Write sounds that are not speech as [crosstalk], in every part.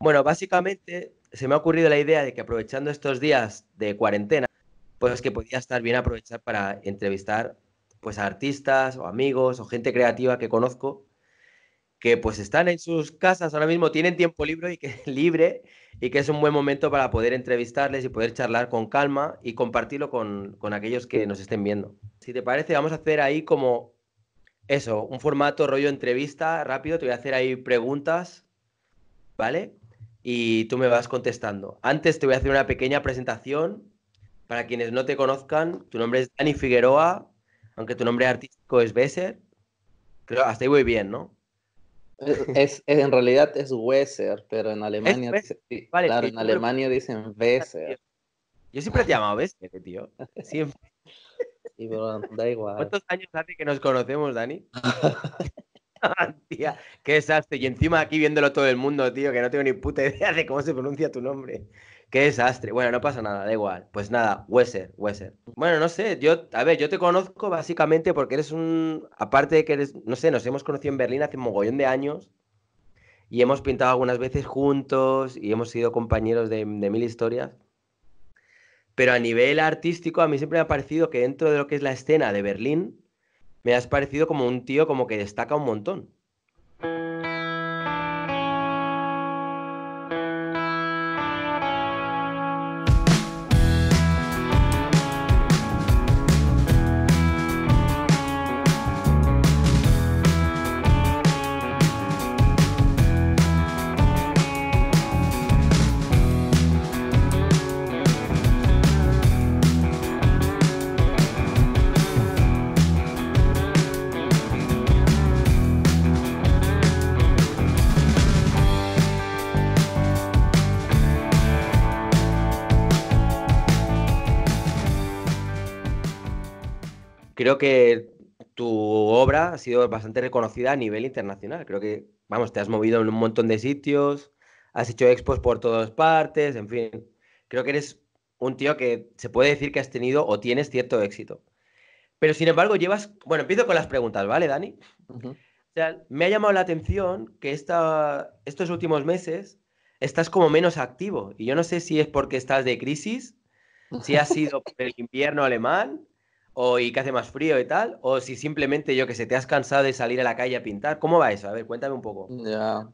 Bueno, básicamente se me ha ocurrido la idea de que aprovechando estos días de cuarentena, pues que podía estar bien aprovechar para entrevistar pues a artistas o amigos o gente creativa que conozco que pues están en sus casas ahora mismo, tienen tiempo libre y que, [laughs] libre y que es un buen momento para poder entrevistarles y poder charlar con calma y compartirlo con, con aquellos que nos estén viendo. Si te parece, vamos a hacer ahí como eso, un formato rollo entrevista rápido, te voy a hacer ahí preguntas, ¿vale? y tú me vas contestando. Antes te voy a hacer una pequeña presentación. Para quienes no te conozcan, tu nombre es Dani Figueroa, aunque tu nombre artístico es Besser. Creo, hasta ahí voy bien, ¿no? Eh, es, eh, en realidad es Wesser, pero en Alemania, vale, claro, en Alemania dicen Besser. Yo siempre te he llamado Besser, eh, tío. Siempre. [laughs] y da igual. ¿Cuántos años hace que nos conocemos, Dani? [laughs] [laughs] Tía, qué desastre. Y encima aquí viéndolo todo el mundo, tío, que no tengo ni puta idea de cómo se pronuncia tu nombre. Qué desastre. Bueno, no pasa nada, da igual. Pues nada, Weser, Weser Bueno, no sé, yo, a ver, yo te conozco básicamente porque eres un. Aparte de que eres, no sé, nos hemos conocido en Berlín hace un mogollón de años y hemos pintado algunas veces juntos y hemos sido compañeros de, de mil historias. Pero a nivel artístico, a mí siempre me ha parecido que dentro de lo que es la escena de Berlín, me has parecido como un tío como que destaca un montón. creo que tu obra ha sido bastante reconocida a nivel internacional. Creo que, vamos, te has movido en un montón de sitios, has hecho expos por todas partes, en fin. Creo que eres un tío que se puede decir que has tenido o tienes cierto éxito. Pero sin embargo, llevas. Bueno, empiezo con las preguntas, ¿vale, Dani? o sea, me ha llamado la atención que estos últimos meses estás como menos activo. Y yo no sé si es porque estás de crisis, si ha sido [laughs] por el invierno alemán o y que hace más frío y tal, o si simplemente yo que sé, te has cansado de salir a la calle a pintar, ¿cómo va eso? A ver, cuéntame un poco. Ya.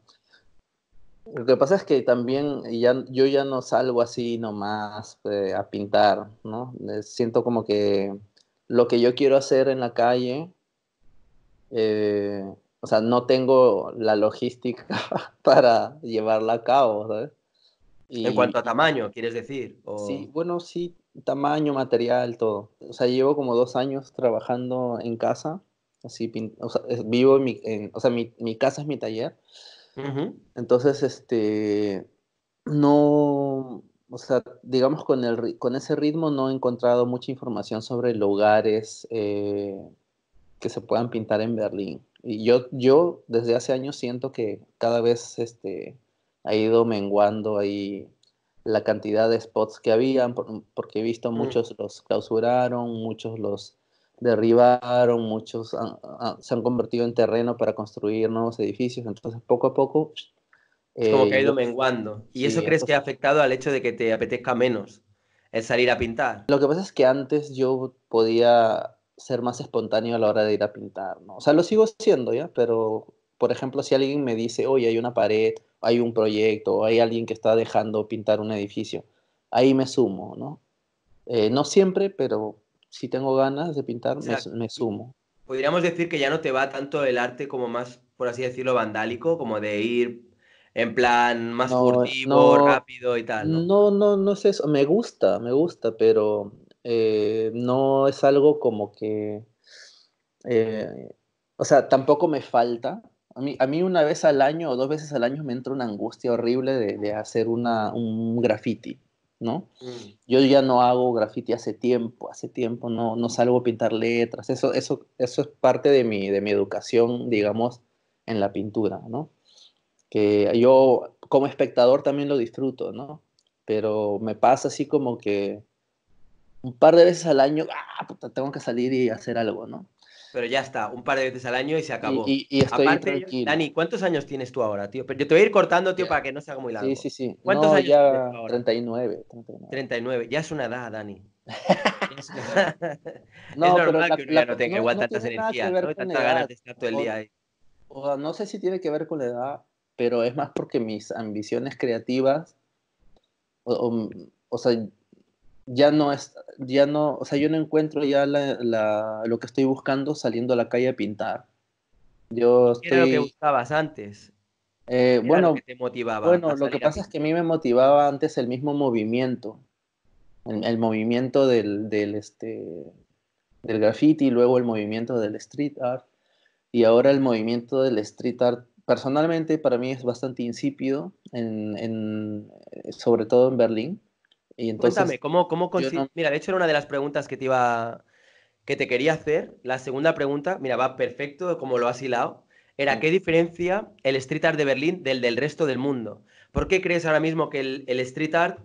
Lo que pasa es que también ya, yo ya no salgo así nomás eh, a pintar, ¿no? Eh, siento como que lo que yo quiero hacer en la calle, eh, o sea, no tengo la logística [laughs] para llevarla a cabo, ¿sabes? en cuanto a tamaño, quieres decir. Sí, bueno, sí, tamaño, material, todo. O sea, llevo como dos años trabajando en casa, así, o vivo en mi, o sea, mi, casa es mi taller. Entonces, este, no, o sea, digamos, con, el, con ese ritmo no he encontrado mucha información sobre lugares eh, que se puedan pintar en Berlín. Y yo, yo desde hace años siento que cada vez este, ha ido menguando ahí la cantidad de spots que habían, porque he visto mm. muchos los clausuraron, muchos los derribaron, muchos se han convertido en terreno para construir nuevos edificios, entonces poco a poco... Es Como que ha eh, ido menguando. ¿Y eso crees que ha afectado al hecho de que te apetezca menos el salir a pintar? Lo que pasa es que antes yo podía ser más espontáneo a la hora de ir a pintar, ¿no? O sea, lo sigo siendo, ¿ya? Pero, por ejemplo, si alguien me dice, oye, hay una pared hay un proyecto, hay alguien que está dejando pintar un edificio. Ahí me sumo, ¿no? Eh, no siempre, pero si tengo ganas de pintar, me, sumo. Podríamos decir que ya no te va tanto el arte como más, por así decirlo, vandálico, como de ir en plan más furtivo, rápido y tal. ¿no? no, no, no es eso. Me gusta, me gusta, pero eh, no es algo como que... Eh, o sea, tampoco me falta, a mí, a una vez al año o dos veces al año me entra una angustia horrible de, hacer una, un graffiti, ¿no? Mm. Yo ya no hago graffiti hace tiempo, hace tiempo no, no salgo a pintar letras, eso, eso, eso es parte de mi, de mi educación, digamos, en la pintura, ¿no? Que yo como espectador también lo disfruto, ¿no? Pero me pasa así como que un par de veces al año, ah, puta, tengo que salir y hacer algo, ¿no? pero ya está, un par de veces al año y se acabó. Y, y, estoy Aparte, tranquilo. Dani, ¿cuántos años tienes tú ahora, tío? Pero yo te voy a ir cortando, tío, para que no se haga muy largo. Sí, sí, sí. ¿Cuántos años ya ahora? 39, 39, 39. ya es una edad, Dani. [laughs] es no, es normal pero que un la, no tenga igual tantas energías, ¿no? Tanta ganas de estar todo el día ahí. O sea, no sé si tiene que ver con la edad, pero es más porque mis ambiciones creativas, o, o, o sea, ya no es, ya no, o sea, yo no encuentro ya lo que estoy buscando saliendo a la calle a pintar. Yo estoy... ¿Qué lo que buscabas antes? bueno, eh, lo que bueno, lo que pasa es que a mí me motivaba antes el mismo movimiento, el, movimiento del, del, este, del graffiti, luego el movimiento del street art, y ahora el movimiento del street art personalmente para mí es bastante insípido, en, eh, sobre todo en Berlín. Cuéntame, ¿cómo, cómo Mira, de hecho era una de las preguntas que te iba que te quería hacer. La segunda pregunta, mira, va perfecto como lo has hilado. Era, ¿qué diferencia el street art de Berlín del del resto del mundo? ¿Por qué crees ahora mismo que el, street art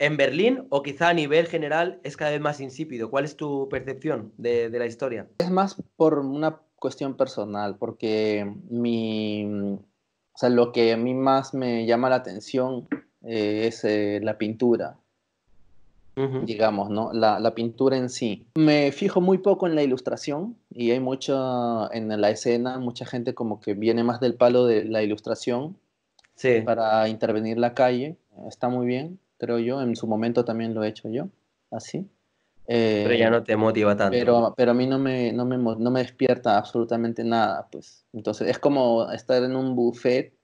en Berlín o quizá a nivel general es cada vez más insípido? ¿Cuál es tu percepción de, la historia? Es más por una cuestión personal, porque mi, o sea, lo que a mí más me llama la atención eh, es eh, la pintura digamos, ¿no? La, la, pintura en sí. Me fijo muy poco en la ilustración y hay mucha, en la escena, mucha gente como que viene más del palo de la ilustración sí. para intervenir la calle. Está muy bien, creo yo. En su momento también lo he hecho yo, así. pero ya eh, no te motiva tanto. Pero, pero a mí no me, no me, no me despierta absolutamente nada, pues. Entonces es como estar en un buffet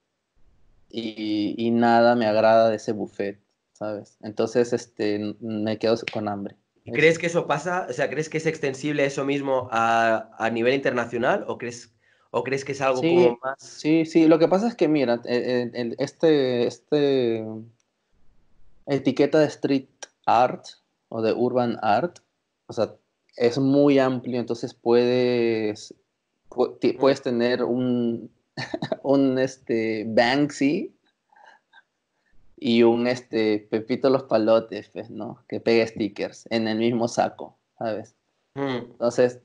y, y nada me agrada de ese buffet ¿sabes? Entonces, este, me quedo con hambre. ¿Crees que eso pasa? O sea, ¿crees que es extensible eso mismo a, a nivel internacional o crees, o crees que es algo como más...? Sí, sí, lo que pasa es que, mira, este, este etiqueta de street art o de urban art, o sea, es muy amplio, entonces puedes, puedes tener un, [laughs] un este, Banksy y un este Pepito los palotes, pues, ¿no? Que pegue stickers en el mismo saco, ¿sabes? Mm. Entonces,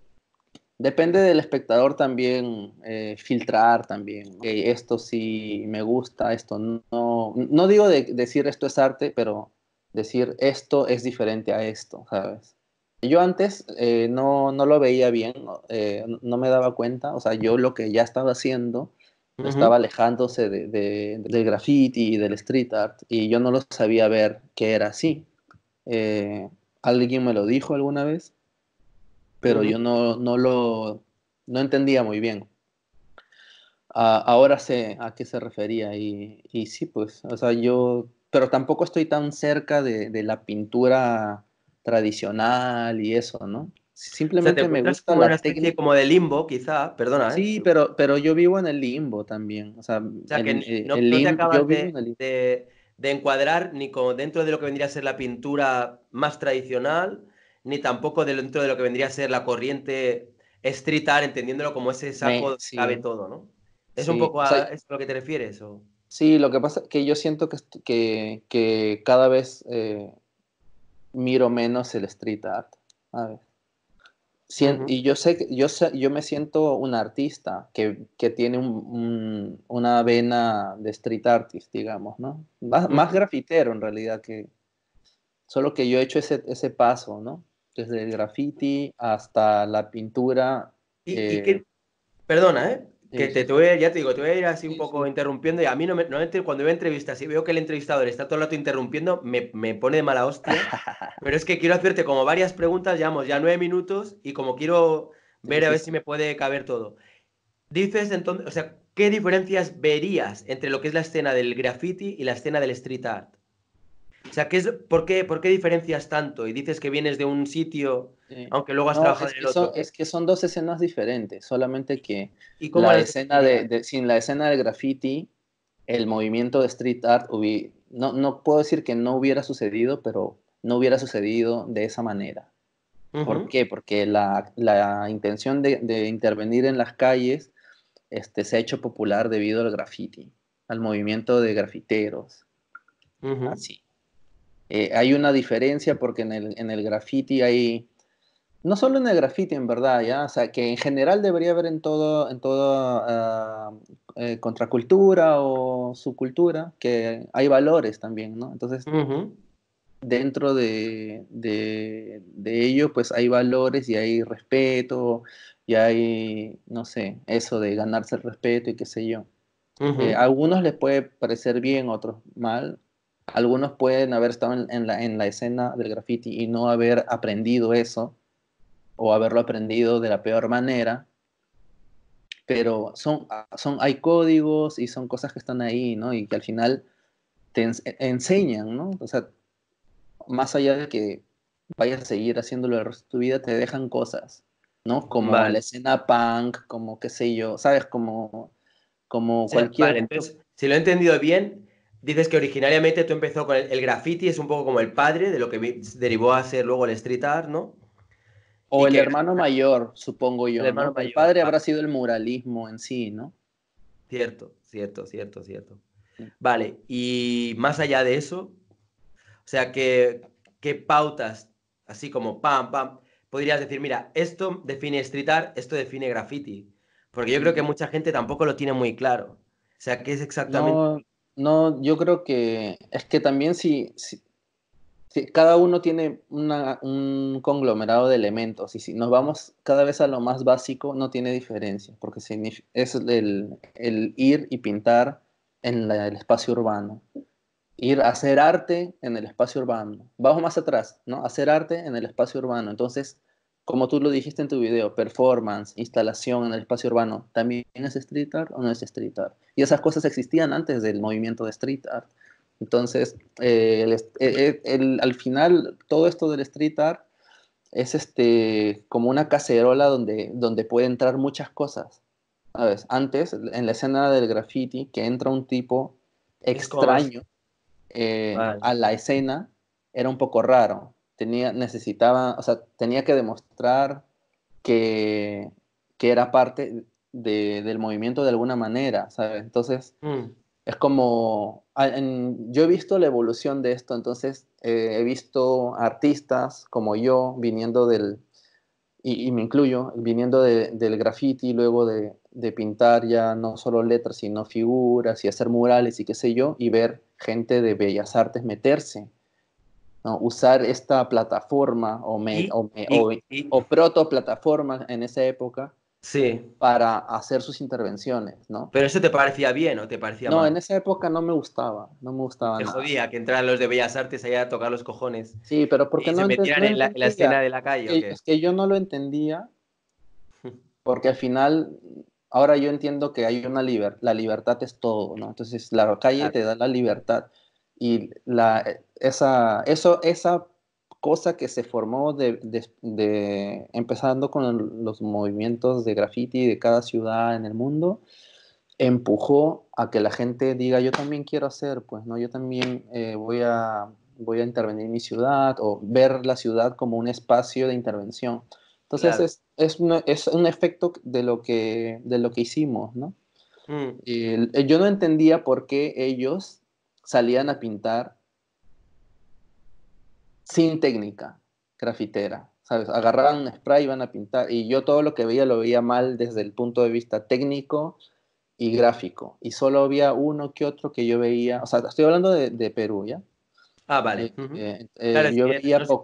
depende del espectador también eh, filtrar también. esto sí me gusta, esto no. No digo de, decir esto es arte, pero decir esto es diferente a esto, ¿sabes? Yo antes eh, no, no, lo veía bien, eh, no me daba cuenta, o sea, yo lo que ya estaba haciendo estaba alejándose de, del graffiti y del street art y yo no lo sabía ver que era así. Eh, alguien me lo dijo alguna vez, pero yo no, lo no entendía muy bien. ahora sé a qué se refería y, sí, pues, o sea, yo, pero tampoco estoy tan cerca de la pintura tradicional y eso, ¿no? Simplemente me gusta como la como de limbo, quizá, perdona. ¿eh? Sí, pero, pero yo vivo en el limbo también. O sea, que eh, no, te acabas de, de, encuadrar ni como dentro de lo que vendría a ser la pintura más tradicional, ni tampoco dentro de lo que vendría a ser la corriente street art, entendiéndolo como ese saco me, cabe todo, ¿no? ¿Es un poco a, es lo que te refieres? Sí, lo que pasa es que yo siento que, que, cada vez eh, miro menos el street art. A ver. Y yo sé que yo, sé, yo me siento un artista que, tiene una vena de street artist, digamos, ¿no? Más, grafitero en realidad que... Solo que yo he hecho ese, paso, ¿no? Desde el graffiti hasta la pintura. ¿Y, eh, perdona, ¿eh? Que te, voy ya te digo, te voy ir así un poco interrumpiendo y a mí no cuando veo entrevistas y veo que el entrevistador está todo el rato interrumpiendo, me, me pone de mala hostia. [laughs] pero es que quiero hacerte como varias preguntas, llevamos ya nueve minutos y como quiero ver a ver si me puede caber todo. Dices entonces, o sea, ¿qué diferencias verías entre lo que es la escena del graffiti y la escena del street art? O sea, ¿qué es, por, qué, por, qué, diferencias tanto? Y dices que vienes de un sitio, aunque luego has trabajado en el otro. es que son dos escenas diferentes, solamente que la escena sin la escena del graffiti, el movimiento de street art, no, puedo decir que no hubiera sucedido, pero no hubiera sucedido de esa manera. ¿Por qué? Porque la, intención de, intervenir en las calles este, se ha hecho popular debido al graffiti, al movimiento de grafiteros. Así. Eh, hay una diferencia porque en el, en el graffiti hay, no solo en el graffiti en verdad, ya, o sea, que en general debería haber en todo, en todo ah, eh, contracultura o subcultura, que hay valores también, ¿no? Entonces, dentro de, de, de ello, pues hay valores y hay respeto, y hay, no sé, eso de ganarse el respeto y qué sé yo. a eh, algunos les puede parecer bien, otros mal, algunos pueden haber estado en, la, en la escena del graffiti y no haber aprendido eso o haberlo aprendido de la peor manera, pero son, son, hay códigos y son cosas que están ahí, ¿no? Y que al final te e, enseñan, ¿no? O sea, más allá de que vayas a seguir haciéndolo el resto de tu vida, te dejan cosas, ¿no? Como la escena punk, como qué sé yo, ¿sabes? Como, como cualquier... entonces, si lo he entendido bien, Dices que originariamente tú empezó con el, graffiti, es un poco como el padre de lo que derivó a ser luego el street art, ¿no? O el hermano mayor, supongo yo. El, hermano mayor. padre habrá sido el muralismo en sí, ¿no? Cierto, cierto, cierto, cierto. Vale, y más allá de eso, o sea, ¿qué, pautas, así como pam, pam, podrías decir, mira, esto define street art, esto define graffiti? Porque yo creo que mm. mucha gente tampoco lo tiene muy claro. O sea, ¿qué es exactamente? No, yo creo que es que también si, cada uno tiene un conglomerado de elementos y si nos vamos cada vez a lo más básico no tiene diferencia, porque es el, ir y pintar en el espacio urbano, ir a hacer arte en el espacio urbano. Vamos más atrás, ¿no? Hacer arte en el espacio urbano. Entonces, como tú lo dijiste en tu video, performance, instalación en el espacio urbano, ¿también es street art o no es street art? Y esas cosas existían antes del movimiento de street art. Entonces, eh, eh, eh, al final, todo esto del street art es este, como una cacerola donde, donde puede entrar muchas cosas. Antes, en la escena del graffiti, que entra un tipo extraño a la escena, era un poco raro tenía, necesitaba, o sea, tenía que demostrar que, era parte de, del movimiento de alguna manera, ¿sabes? Entonces, mm. es como, yo he visto la evolución de esto, entonces eh, he visto artistas como yo viniendo del, y, me incluyo, viniendo del graffiti, luego de pintar ya no solo letras, sino figuras y hacer murales y qué sé yo, y ver gente de bellas artes meterse usar esta plataforma o, o, proto plataforma en esa época sí. para hacer sus intervenciones, ¿no? Pero eso te parecía bien o te parecía No, en esa época no me gustaba, no me gustaba Te nada. que entraran los de Bellas Artes allá a tocar los cojones. Sí, pero porque qué no se en, la, escena de la calle. Es que, yo no lo entendía [laughs] porque al final ahora yo entiendo que hay una libertad, la libertad es todo, ¿no? Entonces la calle te da la libertad y la, esa, eso, esa cosa que se formó de, empezando con los movimientos de graffiti de cada ciudad en el mundo empujó a que la gente diga yo también quiero hacer pues no yo también eh, voy a voy a intervenir en mi ciudad o ver la ciudad como un espacio de intervención entonces es, un, efecto de lo que de lo que hicimos no mm. yo no entendía por qué ellos salían a pintar sin técnica grafitera. ¿Sabes? Agarraban un spray y iban a pintar. Y yo todo lo que veía lo veía mal desde el punto de vista técnico y gráfico. Y solo había uno que otro que yo veía. O sea, estoy hablando de, Perú, ¿ya? Ah, vale. yo lo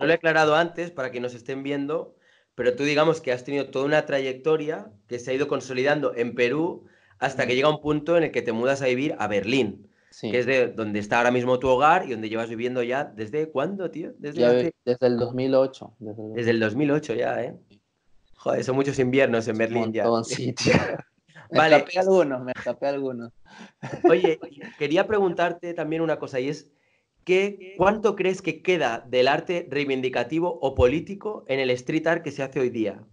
he aclarado antes para que nos estén viendo, pero tú digamos que has tenido toda una trayectoria que se ha ido consolidando en Perú hasta que llega un punto en el que te mudas a vivir a Berlín que es de donde está ahora mismo tu hogar y donde llevas viviendo ya desde cuándo, tío? Desde, el 2008. Desde el... 2008 ya, ¿eh? Joder, son muchos inviernos en Berlín ya. [laughs] [laughs] me vale. tapé algunos, me tapé algunos. Oye, quería preguntarte también una cosa y es que, ¿cuánto crees que queda del arte reivindicativo o político en el street art que se hace hoy día?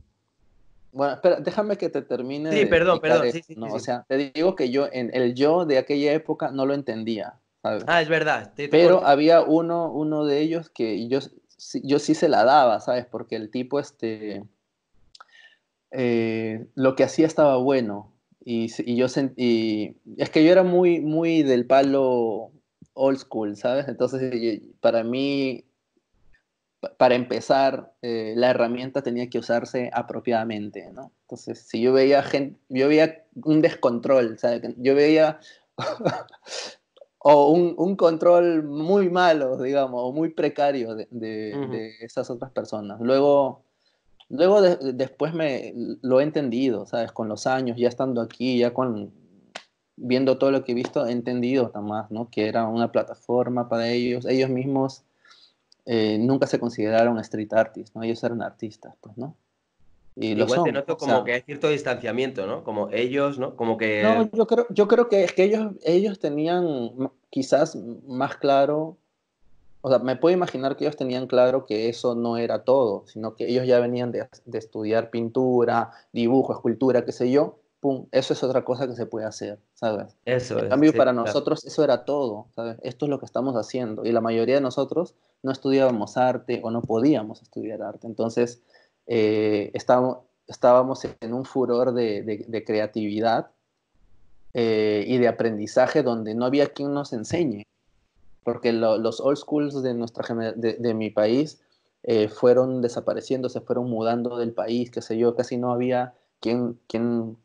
Bueno, espera, déjame que te termine. Sí, perdón, perdón. o sea, te digo que yo, en el yo de aquella época no lo entendía. Ah, es verdad. Pero había uno, uno de ellos que yo, yo sí se la daba, ¿sabes? Porque el tipo, este, eh, lo que hacía estaba bueno. Y, y yo sentí, es que yo era muy, muy del palo old school, ¿sabes? Entonces, para mí, para empezar, eh, la herramienta tenía que usarse apropiadamente, ¿no? Entonces, si yo veía gente, yo veía un descontrol, Yo veía [laughs] o un, un, control muy malo, digamos, o muy precario de, de, esas otras personas. Luego, luego después me lo he entendido, ¿sabes? Con los años, ya estando aquí, ya con viendo todo lo que he visto, he entendido más, ¿no? Que era una plataforma para ellos, ellos mismos eh, nunca se consideraron street artists, ¿no? Ellos eran artistas, pues, ¿no? Y Igual son, te noto como que hay cierto distanciamiento, ¿no? Como ellos, ¿no? Como que... No, yo creo, yo creo que ellos, ellos tenían quizás más claro, o sea, me puedo imaginar que ellos tenían claro que eso no era todo, sino que ellos ya venían de estudiar pintura, dibujo, escultura, qué sé yo, eso es otra cosa que se puede hacer, ¿sabes? Eso en cambio, para nosotros eso era todo, ¿sabes? Esto es lo que estamos haciendo y la mayoría de nosotros no estudiábamos arte o no podíamos estudiar arte, entonces eh, estábamos, estábamos en un furor de, creatividad eh, y de aprendizaje donde no había quien nos enseñe, porque los old schools de, nuestra, de, de mi país eh, fueron desapareciendo, se fueron mudando del país, qué sé yo, casi no había quien, quien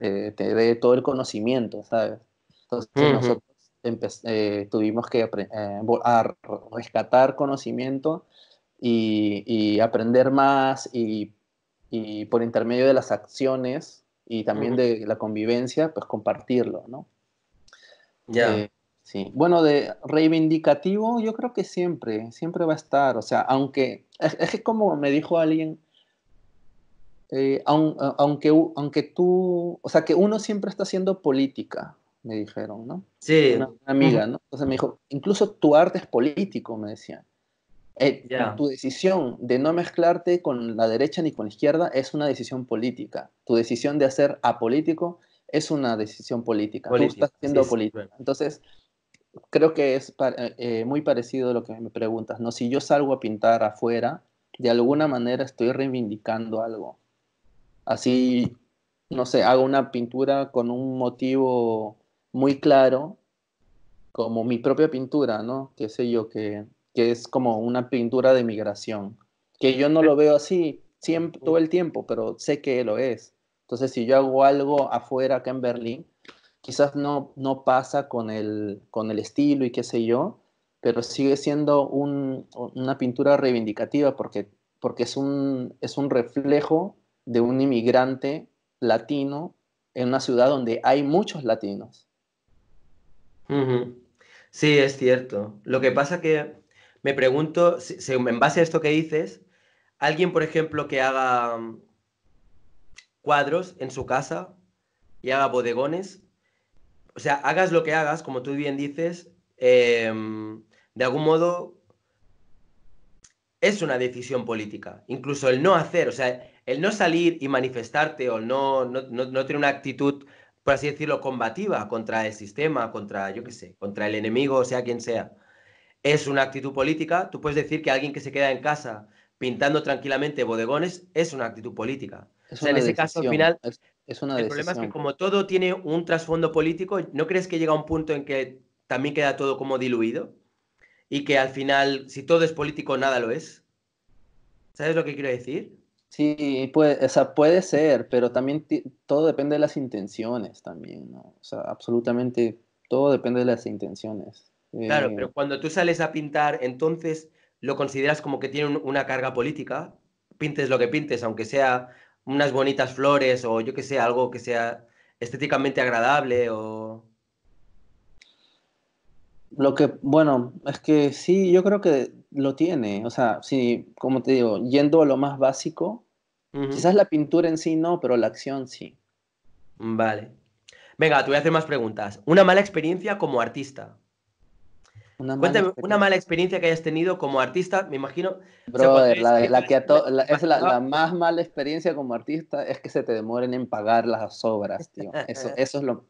eh, te dé todo el conocimiento, ¿sabes? Entonces nosotros eh, tuvimos que eh, rescatar conocimiento y, aprender más y, por intermedio de las acciones y también de la convivencia, pues compartirlo, ¿no? Ya. Sí, bueno, de reivindicativo yo creo que siempre, siempre va a estar, o sea, aunque es, es como me dijo alguien, eh, aunque, aunque tú, o sea, que uno siempre está haciendo política, me dijeron, ¿no? Sí. Una, amiga, ¿no? Entonces me dijo, incluso tu arte es político, me decía. Eh, tu decisión de no mezclarte con la derecha ni con la izquierda es una decisión política. Tu decisión de hacer apolítico es una decisión política. Tú estás siendo Entonces, creo que es eh, muy parecido a lo que me preguntas, ¿no? Si yo salgo a pintar afuera, de alguna manera estoy reivindicando algo así, no sé, hago una pintura con un motivo muy claro, como mi propia pintura, ¿no? Que sé yo, que, que es como una pintura de migración, que yo no lo veo así siempre, todo el tiempo, pero sé que lo es. Entonces, si yo hago algo afuera acá en Berlín, quizás no, pasa con el, estilo y qué sé yo, pero sigue siendo una pintura reivindicativa porque, porque es, un, es un reflejo de un inmigrante latino en una ciudad donde hay muchos latinos. Sí, es cierto. Lo que pasa que me pregunto, en base a esto que dices, alguien, por ejemplo, que haga mm, cuadros en su casa y haga bodegones, o sea, hagas lo que hagas, como tú bien dices, em, de algún modo es una decisión política. Incluso el no hacer, o sea, el no salir y manifestarte o no, no, no, tener una actitud, por así decirlo, combativa contra el sistema, contra, yo qué sé, contra el enemigo, sea quien sea, es una actitud política, tú puedes decir que alguien que se queda en casa pintando tranquilamente bodegones es una actitud política. en ese caso, al final, es, el problema es que como todo tiene un trasfondo político, ¿no crees que llega un punto en que también queda todo como diluido? Y que al final, si todo es político, nada lo es. ¿Sabes lo que quiero decir? Sí, puede, puede ser, pero también todo depende de las intenciones también, ¿no? O sea, absolutamente todo depende de las intenciones. Claro, eh. pero cuando tú sales a pintar, entonces lo consideras como que tiene una carga política, pintes lo que pintes, aunque sea unas bonitas flores o yo que sé, algo que sea estéticamente agradable o... Lo que, bueno, es que sí, yo creo que lo tiene. O sea, sí, como te digo, yendo a lo más básico, quizás la pintura en sí no, pero la acción sí. Vale. Venga, te voy a hacer más preguntas. Una mala experiencia como artista. Una Cuéntame mala una mala experiencia que hayas tenido como artista, me imagino. Brother, la, es la, más mala experiencia como artista es que se te demoren en pagar las obras, tío. Eso, es lo.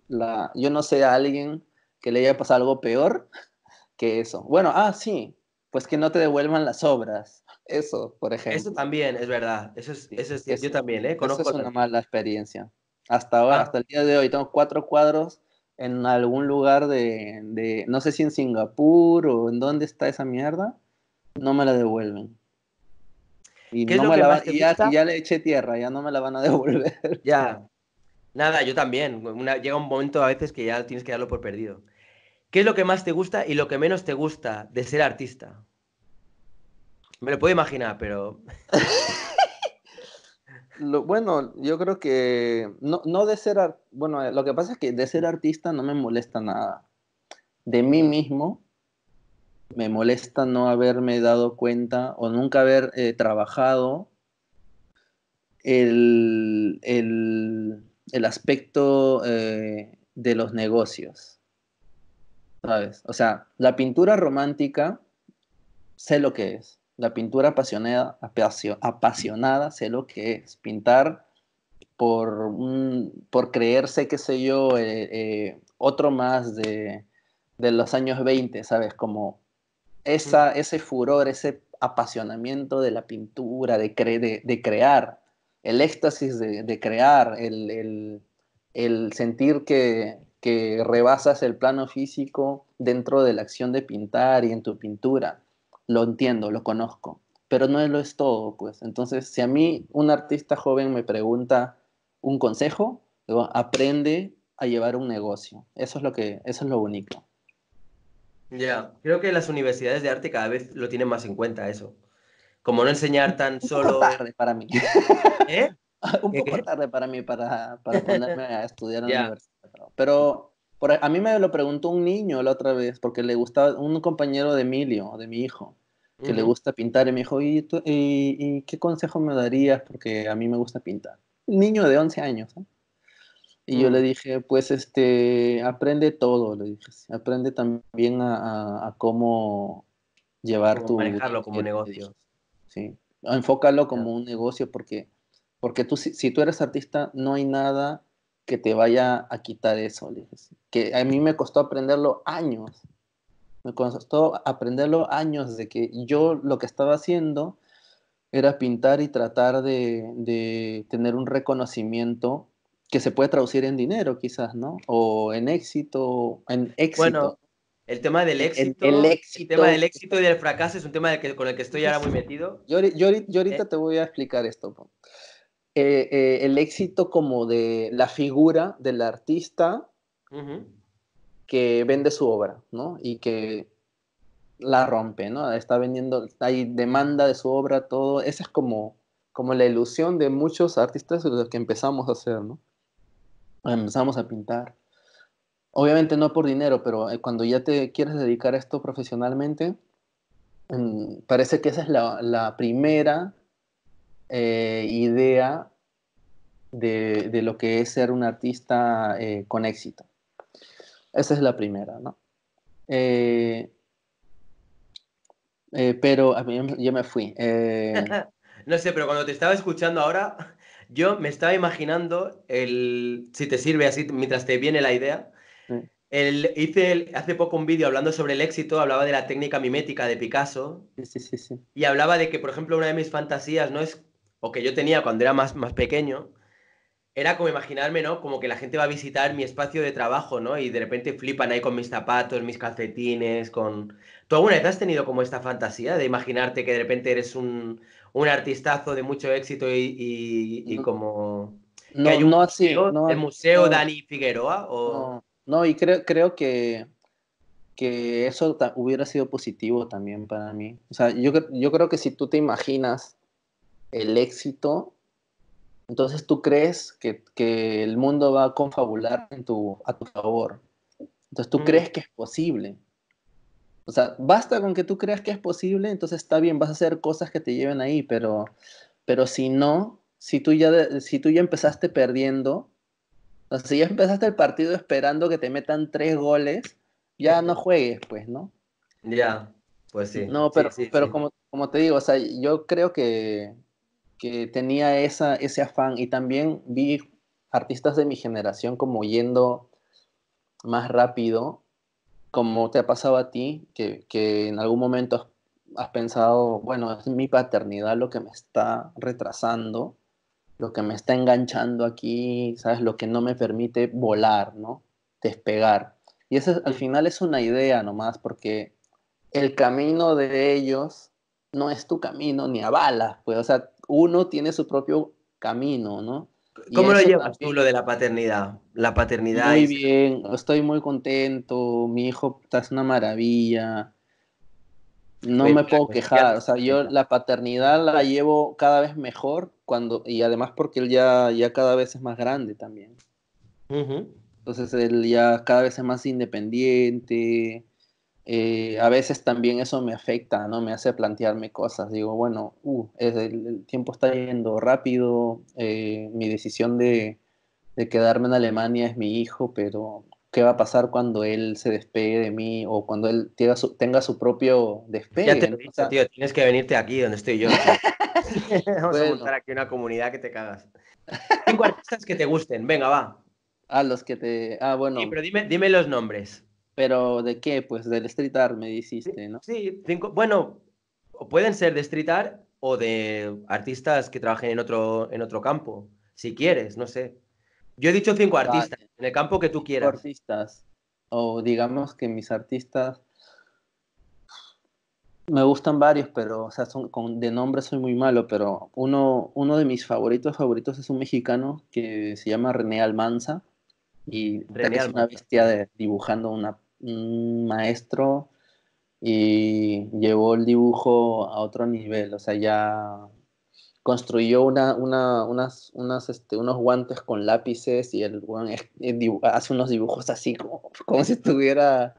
yo no sé a alguien que le haya pasado algo peor que eso. Bueno, ah, sí, pues que no te devuelvan las obras. Eso, por ejemplo. Eso también es verdad. Eso es, eso yo también, ¿eh? Conozco eso es una mala experiencia. Hasta ah. hasta el día de hoy, tengo cuatro cuadros en algún lugar de, no sé si en Singapur o en dónde está esa mierda, no me la devuelven. Y, ya, le eché tierra, ya no me la van a [laughs] devolver. Ya. Nada, yo también. llega un momento a veces que ya tienes que darlo por perdido. ¿Qué es lo que más te gusta y lo que menos te gusta de ser artista? Me lo puedo imaginar, pero... [laughs] bueno, yo creo que no, de ser... Bueno, eh, lo que pasa es que de ser artista no me molesta nada. De mí mismo me molesta no haberme dado cuenta o nunca haber eh, trabajado el, el, aspecto eh, de los negocios ¿sabes? O sea, la pintura romántica sé lo que es. La pintura apasionada, apasionada sé lo que es. Pintar por, por creerse, qué sé yo, eh, eh, otro más de, los años 20, ¿sabes? Como esa, ese furor, ese apasionamiento de la pintura, de, de, crear, el éxtasis de, crear, el sentir que, que rebasas el plano físico dentro de la acción de pintar y en tu pintura. Lo entiendo, lo conozco, pero no lo es todo, pues. Entonces, si a mí un artista joven me pregunta un consejo, aprende a llevar un negocio. Eso es lo que eso es lo único. Ya, creo que las universidades de arte cada vez lo tienen más en cuenta eso. Como no enseñar tan solo un tarde para mí. ¿Eh? [laughs] un poco tarde para mí para, para ponerme a estudiar en la universidad. Pero a mí me lo preguntó un niño la otra vez, porque le gustaba, un compañero de Emilio, de mi hijo, que le gusta pintar, y me dijo, ¿Y, qué consejo me darías? Porque a mí me gusta pintar. Un niño de 11 años. Y yo le dije, pues este, aprende todo, le dije, aprende también a, cómo llevar tu... Manejarlo como negocio. Sí, enfócalo como un negocio porque, porque tú, si tú eres artista, no hay nada que te vaya a quitar eso, Que a mí me costó aprenderlo años. Me costó aprenderlo años de que yo lo que estaba haciendo era pintar y tratar de, tener un reconocimiento que se puede traducir en dinero quizás, ¿no? O en éxito, en éxito. Bueno, el tema del éxito, el, el éxito. del éxito y del fracaso es un tema del que, con el que estoy ahora muy metido. Yo, ahorita eh. te voy a explicar esto. Eh, eh, el éxito como de la figura del artista que vende su obra, ¿no? Y que la rompe, ¿no? Está vendiendo, hay demanda de su obra, todo. Esa es como, como la ilusión de muchos artistas que empezamos a hacer, ¿no? Empezamos a pintar. Obviamente no por dinero, pero eh, cuando ya te quieres dedicar a esto profesionalmente, mm, parece que esa es la, primera idea de, lo que es ser un artista eh, con éxito. Esa es la primera, ¿no? Eh, eh, pero ya yo me fui. [laughs] no sé, pero cuando te estaba escuchando ahora, yo me estaba imaginando, el, si te sirve así, mientras te viene la idea, el, hice hace poco un vídeo hablando sobre el éxito, hablaba de la técnica mimética de Picasso. Y hablaba de que, por ejemplo, una de mis fantasías, ¿no? Es, o que yo tenía cuando era más, más pequeño, era como imaginarme, ¿no? Como que la gente va a visitar mi espacio de trabajo, ¿no? Y de repente flipan ahí con mis zapatos, mis calcetines, con... ¿Tú alguna vez has tenido como esta fantasía de imaginarte que de repente eres un, un artistazo de mucho éxito y, y, como... No, que hay no así. ¿El museo Dani Figueroa? O... No, y creo, creo que, que eso hubiera sido positivo también para mí. O sea, yo, yo creo que si tú te imaginas el éxito entonces tú crees que, el mundo va a confabular a tu favor. Entonces tú mm. crees que es posible. O sea, basta con que tú creas que es posible, entonces está bien, vas a hacer cosas que te lleven ahí, pero, pero si no, si tú, ya, si tú ya empezaste perdiendo, o sea, si ya empezaste el partido esperando que te metan tres goles, ya no juegues, pues, ¿no? Ya, pues sí. No, pero, pero Como, como te digo, o sea, yo creo que, que tenía esa, ese afán y también vi artistas de mi generación como yendo más rápido, como te ha pasado a ti, que, en algún momento has, pensado, bueno, es mi paternidad lo que me está retrasando, lo que me está enganchando aquí, ¿sabes? Lo que no me permite volar, ¿no? Despegar. Y eso al final es una idea nomás, porque el camino de ellos no es tu camino ni avala, pues, o sea, uno tiene su propio camino, ¿no? ¿Cómo lo llevas tú lo de la paternidad? La paternidad. Muy bien, estoy muy contento, mi hijo es una maravilla. No pues me puedo pues, quejar, o sea, yo la paternidad la llevo cada vez mejor cuando y además porque él ya, ya cada vez es más grande también. Entonces él ya cada vez es más independiente, eh, a veces también eso me afecta, ¿no? Me hace plantearme cosas. Digo, bueno, uh, el, tiempo está yendo rápido, eh, mi decisión de, quedarme en Alemania es mi hijo, pero ¿qué va a pasar cuando él se despegue de mí o cuando él tenga su, tenga su propio despegue? Ya te lo dicho, tío, tienes que venirte aquí donde estoy yo. [laughs] Vamos a montar aquí una comunidad que te cagas. [laughs] Cinco artistas que te gusten, venga, va. A los que te... Ah, bueno. Sí, pero dime los nombres. ¿Pero de qué? Pues del street art me dijiste, ¿no? Sí, cinco, bueno, pueden ser de street art o de artistas que trabajen en otro, en otro campo, si quieres, no sé. Yo he dicho cinco artistas, en el campo que tú quieras. Artistas. O digamos que mis artistas me gustan varios, pero, o sea, con, de nombre soy muy malo, pero uno, de mis favoritos favoritos es un mexicano que se llama René Almanza. Y es una bestia de, dibujando un maestro y llevó el dibujo a otro nivel, o sea, ya construyó unas, este, unos guantes con lápices y el, hace unos dibujos así como, como, si estuviera,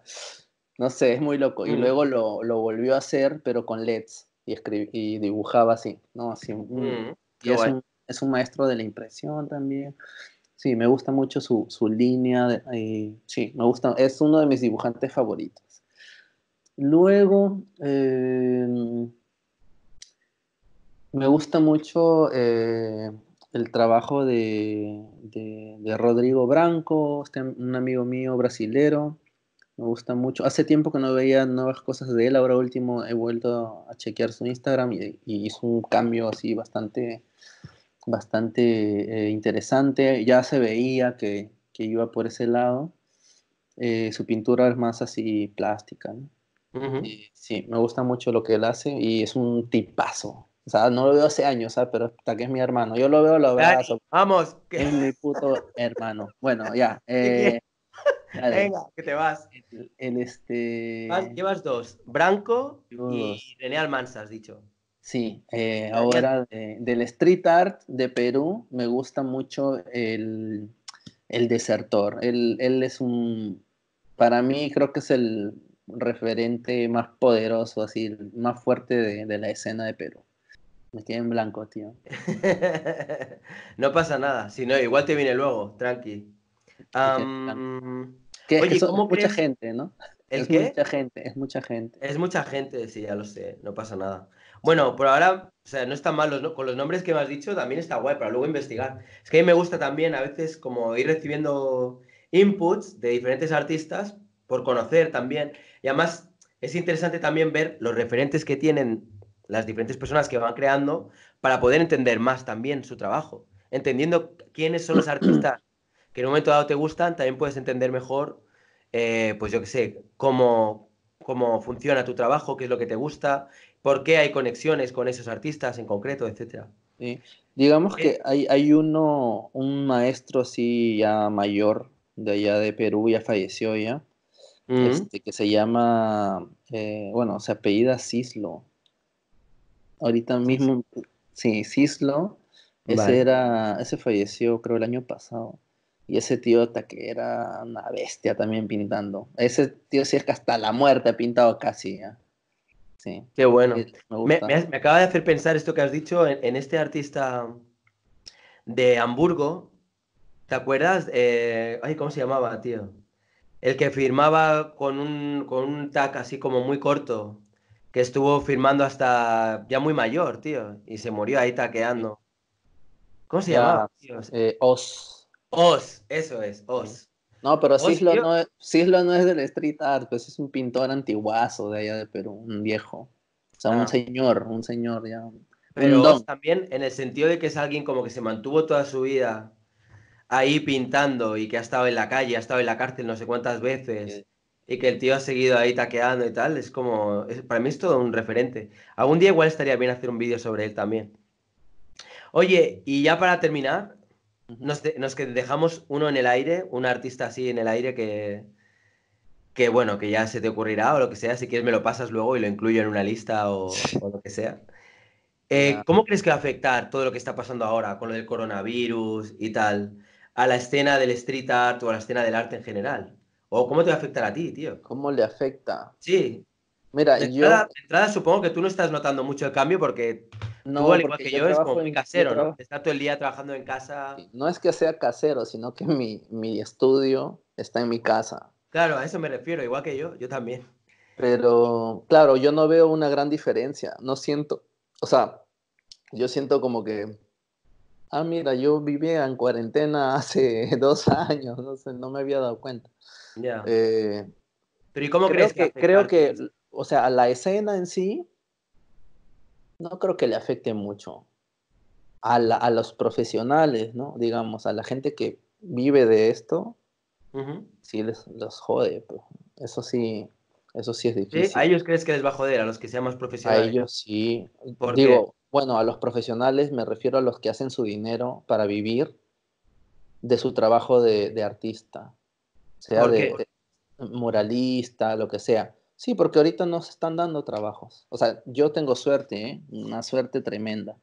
no sé, es muy loco. Y mm. luego lo, volvió a hacer, pero con LEDs y, y dibujaba así, ¿no? Así, mm. Mm, y es, un, es un maestro de la impresión también. Sí, me gusta mucho su, línea. Eh, sí, me gusta. Es uno de mis dibujantes favoritos. Luego, em, me gusta mucho eh, el trabajo de, Rodrigo Branco, este un amigo mío brasilero. Me gusta mucho. Hace tiempo que no veía nuevas cosas de él. Ahora último he vuelto a chequear su Instagram y, y hizo un cambio así bastante bastante eh, interesante. Ya se veía que, iba por ese lado. Eh, su pintura es más así plástica. Eh, sí, me gusta mucho lo que él hace y es un tipazo. O sea, no lo veo hace años, pero hasta que es mi hermano. Yo lo veo, lo veo Vamos. Que... Es mi puto hermano. Bueno, ya. [laughs] Venga, que te vas. El, este... llevas dos, Branco y René Almanza, has dicho. Sí, eh, ahora del street art de Perú me gusta mucho el, desertor. Él, es un, para mí creo que es el referente más poderoso, así, más fuerte de, la escena de Perú. Me quedé en blanco, tío. [laughs] no pasa nada, si no, igual te viene luego, tranqui. que oye, mucha gente, ¿no? ¿El es mucha gente, es mucha gente. Es mucha gente, sí, ya lo sé, no pasa nada. Bueno, por ahora, o no están mal Con los nombres que me has dicho también está guay para luego investigar. Es que a mí me gusta también a veces como ir recibiendo inputs de diferentes artistas por conocer también. Y además es interesante también ver los referentes que tienen las diferentes personas que van creando para poder entender más también su trabajo. Entendiendo quiénes son los artistas que en un momento dado te gustan, también puedes entender mejor, eh, pues yo qué sé, cómo, cómo funciona tu trabajo, qué es lo que te gusta, por qué hay conexiones con esos artistas en concreto, etcétera. Sí. Digamos que eh, hay, uno, un maestro así ya mayor de allá de Perú, ya falleció ya, este, que se llama, eh, bueno, se apellida Cislo. Ahorita mismo, sí, Cislo, ese era, ese falleció creo el año pasado. Y ese tío hasta que era una bestia también pintando. Ese tío sí es que hasta la muerte ha pintado casi. ya. Sí. Qué bueno. Me, acaba de hacer pensar esto que has dicho en, este artista de Hamburgo. ¿Te acuerdas? Eh, ay, ¿cómo se llamaba, tío? El que firmaba con un, con tac así como muy corto, que estuvo firmando hasta ya muy mayor, tío, y se murió ahí taqueando. ¿Cómo se llamaba? Os. Eh, eso es, Os. No, pero Cislo, no es, del street art, pues es un pintor antiguazo de allá de Perú, un viejo. O sea, un ah. señor, un señor ya. Pero también en el sentido de que es alguien como que se mantuvo toda su vida ahí pintando y que ha estado en la calle, ha estado en la cárcel no sé cuántas veces y que el tío ha seguido ahí taqueando y tal, es como, para mí es todo un referente. Algún día igual estaría bien hacer un vídeo sobre él también. Oye, y ya para terminar, nos, que dejamos uno en el aire, un artista así en el aire que, que, bueno, que ya se te ocurrirá o lo que sea, si quieres me lo pasas luego y lo incluyo en una lista o, lo que sea. [laughs] Eh, ¿Cómo crees que va a afectar todo lo que está pasando ahora con lo del coronavirus y tal a la escena del street art o a la escena del arte en general? ¿O cómo te va a afectar a ti, tío? ¿Cómo le afecta? Sí. Mira, yo... de entrada, supongo que tú no estás notando mucho el cambio porque no, igual que yo, es como casero, ¿no? Está todo el día trabajando en casa. No es que sea casero, sino que mi, estudio está en mi casa. Claro, a eso me refiero, igual que yo, yo también. Pero, claro, yo no veo una gran diferencia, no siento, o sea, yo siento como que, ah, mira, yo vivía en cuarentena [laughs] hace dos años, no sé, no me había dado cuenta. Ya. Eh, Pero ¿y cómo crees que, que creo que, o sea, la escena en sí no creo que le afecte mucho a, los profesionales, ¿no? Digamos, a la gente que vive de esto, sí les, los jode, pues. eso sí, eso sí es difícil. ¿A ellos crees que les va a joder, a los que sean más profesionales? A ellos sí. ¿Por Digo, bueno, a los profesionales me refiero a los que hacen su dinero para vivir de su trabajo de, artista, sea de, moralista, lo que sea. Sí, porque ahorita no se están dando trabajos. O sea, yo tengo suerte, ¿eh? una suerte tremenda.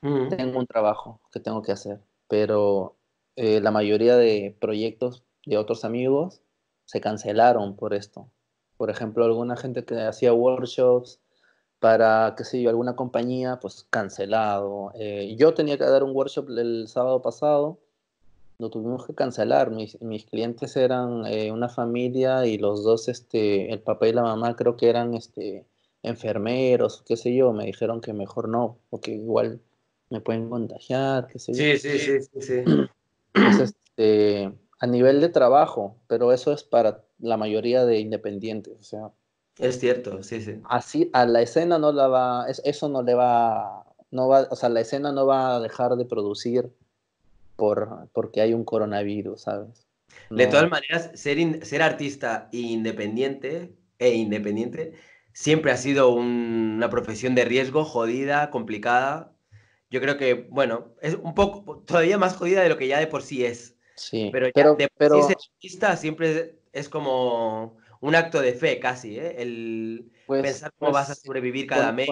Tengo un trabajo que tengo que hacer, pero eh, la mayoría de proyectos de otros amigos se cancelaron por esto. Por ejemplo, alguna gente que hacía workshops para, qué sé yo, alguna compañía, pues cancelado. Eh, yo tenía que dar un workshop el sábado pasado lo tuvimos que cancelar. Mis, mis clientes eran eh, una familia y los dos, este, el papá y la mamá creo que eran este, enfermeros, qué sé yo, me dijeron que mejor no, porque igual me pueden contagiar, qué sé yo. Sí, sí, sí, sí. Pues, este, a nivel de trabajo, pero eso es para la mayoría de independientes, o sea. Es cierto, sí, sí. Así, a la escena no la va, eso no le va, no va, o sea, la escena no va a dejar de producir porque hay un coronavirus, ¿sabes? De todas maneras, ser, ser artista independiente e independiente siempre ha sido una profesión de riesgo, jodida, complicada. Yo creo que, bueno, es un poco todavía más jodida de lo que ya de por sí es. Sí, pero, pero, ser artista siempre es como un acto de fe casi, ¿eh? El, pues, pensar cómo vas a pues, sobrevivir cada mes.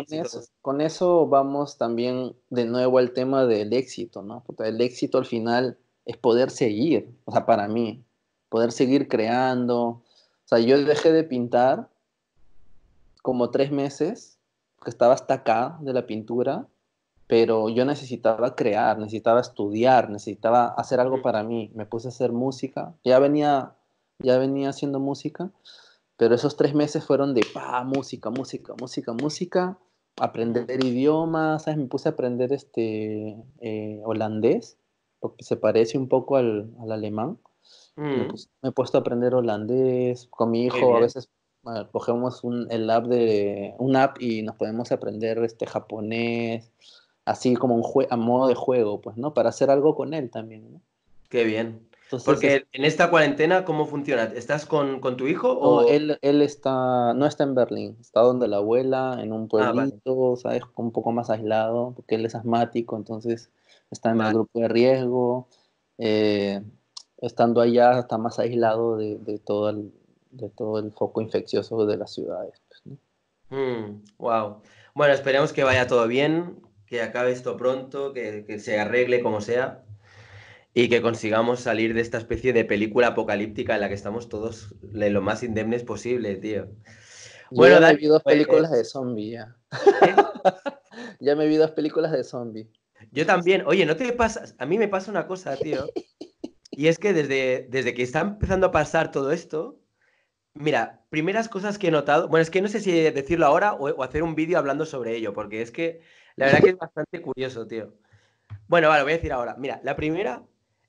Con eso, vamos también de nuevo al tema del éxito, ¿no? Porque el éxito al final es poder seguir, o sea, para mí, poder seguir creando. O sea, yo dejé de pintar como tres meses, que estaba hasta acá de la pintura, pero yo necesitaba crear, necesitaba estudiar, necesitaba hacer algo para mí. Me puse a hacer música, ya venía, ya venía haciendo música pero esos tres meses fueron de pa, música, música, música, música, aprender idiomas, ¿sabes? Me puse a aprender este eh, holandés, porque se parece un poco al, alemán. Mm. Me, he puesto a aprender holandés con mi hijo, a veces ah, cogemos un, el app de, un app y nos podemos aprender este japonés, así como un a modo de juego, pues, ¿no? Para hacer algo con él también, ¿no? Qué bien. Porque en esta cuarentena, ¿cómo funciona? ¿Estás con, con tu hijo? O... él, él, está, no está en Berlín, está donde la abuela, en un ah, pueblito, Un poco más aislado, porque él es asmático, entonces está en el grupo de riesgo. Eh, estando allá está más aislado de, de, todo, el, de todo el foco infeccioso de las ciudades. wow. Pues, mm, bueno, esperemos que vaya todo bien, que acabe esto pronto, que, que se arregle como sea y que consigamos salir de esta especie de película apocalíptica en la que estamos todos lo más indemnes posible, tío. Bueno, pues, eh, [laughs] ya me vi dos películas de zombis ya. me vi dos películas de zombie. Yo también. Oye, no te pasa. A mí me pasa una cosa, tío. Y es que desde, desde que está empezando a pasar todo esto, mira, primeras cosas que he notado. Bueno, es que no sé si decirlo ahora o, o hacer un vídeo hablando sobre ello, porque es que la verdad que es bastante curioso, tío. Bueno, vale, voy a decir ahora. Mira, la primera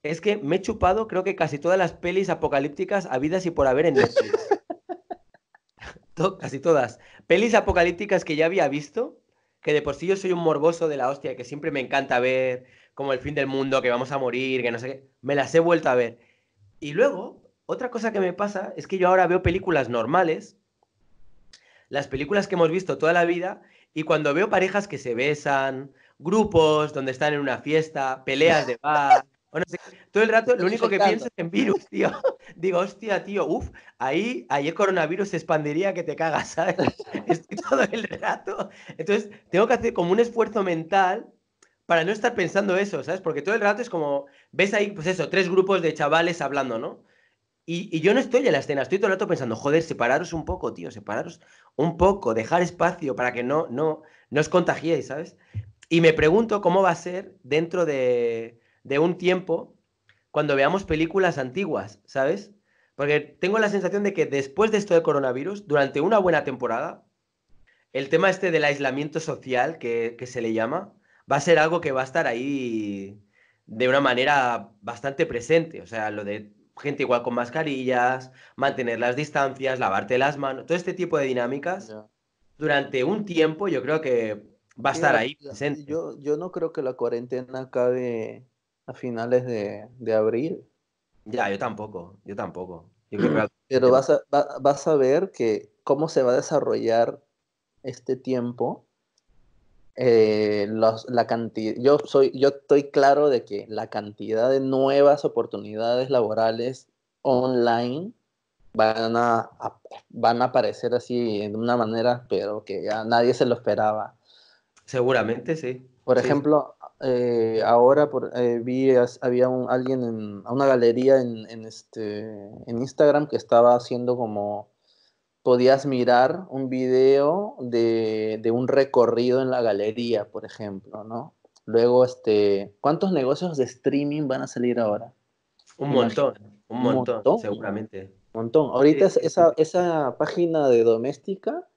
es que me he chupado, creo que casi todas las pelis apocalípticas habidas y por haber en Netflix. [laughs] casi todas. Pelis apocalípticas que ya había visto, que de por sí yo soy un morboso de la hostia, que siempre me encanta ver como el fin del mundo, que vamos a morir, que no sé qué. Me las he vuelto a ver. Y luego, otra cosa que me pasa es que yo ahora veo películas normales, las películas que hemos visto toda la vida, y cuando veo parejas que se besan, grupos donde están en una fiesta, peleas de bar, todo el rato lo único que pienso es en virus, [laughs] tío. Digo, hostia, tío, uff, ahí, ahí el coronavirus se expandiría que te cagas, [laughs] ¿sabes? Estoy todo el rato. Entonces, tengo que hacer como un esfuerzo mental para no estar pensando eso, ¿sabes? Porque todo el rato es como, ves ahí, pues eso, tres grupos de chavales hablando, ¿no? Y, y yo no estoy en la escena, estoy todo el rato pensando, joder, separaros un poco, tío, separaros un poco, dejar espacio para que no, no, no os contagiéis, ¿sabes? Y me pregunto cómo va a ser dentro de, de un tiempo cuando veamos películas antiguas, ¿sabes? Porque tengo la sensación de que después de esto del coronavirus, durante una buena temporada, el tema este del aislamiento social, que, se le llama, va a ser algo que va a estar ahí de una manera bastante presente. O sea, lo de gente igual con mascarillas, mantener las distancias, lavarte las manos, todo este tipo de dinámicas, durante un tiempo yo creo que va a estar ahí presente. Yo, yo no creo que la cuarentena acabe a finales de, abril. Ya, yo tampoco, yo tampoco. [clears throat] Pero vas a, ver que cómo se va a desarrollar este tiempo. Eh, la cantidad, yo, soy, yo estoy claro de que la cantidad de nuevas oportunidades laborales online van a, van a aparecer así de una manera, pero que ya nadie se lo esperaba. Seguramente sí. Por ejemplo, eh, ahora eh, vi había alguien en una galería este, en, Instagram que estaba haciendo como podías mirar un video de, un recorrido en la galería, por ejemplo, ¿no? Luego, este, ¿cuántos negocios de streaming van a salir ahora? Un montón, un montón, seguramente. montón. Ahorita esa, esa página de doméstica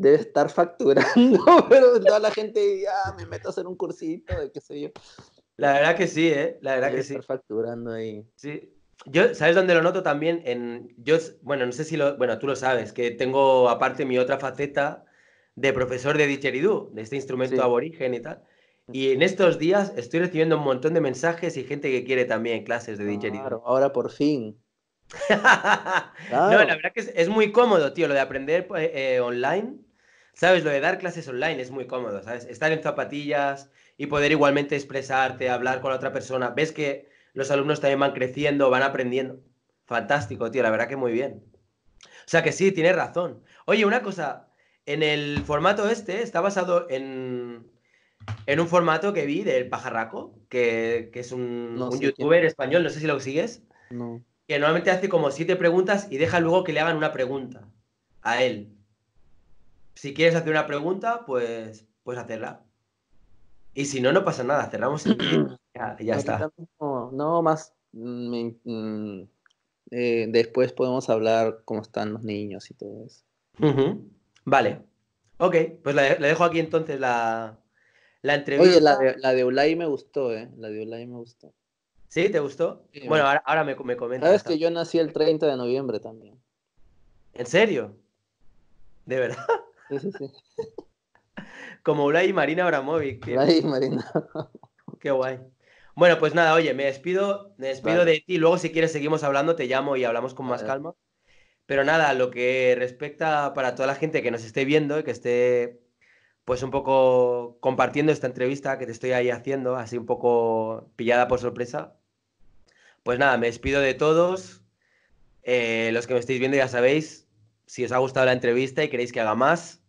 debe estar facturando, [laughs] pero toda la gente, ah, me meto a hacer un cursito de qué sé yo. La verdad que sí, ¿eh? La verdad debe que estar facturando ahí. Sí. Yo, ¿sabes dónde lo noto también? En, yo, bueno, no sé si lo, bueno, tú lo sabes, que tengo aparte mi otra faceta de profesor de dicheridú, de este instrumento aborigen y tal. Mm. Y en estos días estoy recibiendo un montón de mensajes y gente que quiere también clases de dicheridú. Claro, ahora por fin. [laughs] No, la verdad que es, muy cómodo, tío, lo de aprender pues, eh, online ¿Sabes? Lo de dar clases online es muy cómodo, ¿sabes? Estar en zapatillas y poder igualmente expresarte, hablar con la otra persona. Ves que los alumnos también van creciendo, van aprendiendo. Fantástico, tío, la verdad que muy bien. O sea que sí, tienes razón. Oye, una cosa, en el formato este está basado en, un formato que vi del Pajarraco, que, es un, youtuber español, no sé si lo sigues. Que normalmente hace como siete preguntas y deja luego que le hagan una pregunta a él si quieres hacer una pregunta, pues puedes hacerla. Y si no, no pasa nada, cerramos el... [clears throat] ya, ya está. No, más. Mm, mm, eh, después podemos hablar cómo están los niños y todo eso. Vale. Ok, pues le dejo aquí entonces la, la entrevista. Oye, la de, Ulai me gustó, ¿eh? La de Ulay me gustó. ¿Sí? ¿Te gustó? bueno, ahora, me, me comentas. Sabes que yo nací el 30 de noviembre también. ¿En serio? ¿De verdad? Como Ulay y Marina Abramovic. móvil. y Marina. Qué guay. Bueno, pues nada, oye, me despido, me despido de ti. Luego, si quieres, seguimos hablando, te llamo y hablamos con más calma. Pero nada, lo que respecta para toda la gente que nos esté viendo y que esté, pues, un poco compartiendo esta entrevista que te estoy ahí haciendo, así un poco pillada por sorpresa, pues nada, me despido de todos. Eh, los que me estáis viendo ya sabéis, si os ha gustado la entrevista y queréis que haga más,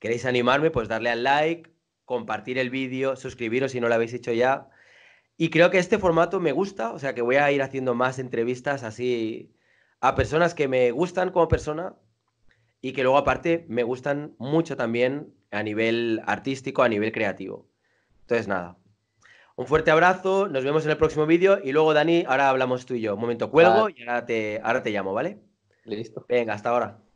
queréis animarme, pues darle al like, compartir el vídeo, suscribiros si no lo habéis hecho ya. Y creo que este formato me gusta, o sea que voy a ir haciendo más entrevistas así a personas que me gustan como persona y que luego aparte me gustan mucho también a nivel artístico, a nivel creativo. Entonces nada, un fuerte abrazo, nos vemos en el próximo vídeo y luego Dani, ahora hablamos tú y yo. Un momento cuelgo y ahora te, ahora te llamo, ¿vale? Listo. Venga, hasta ahora.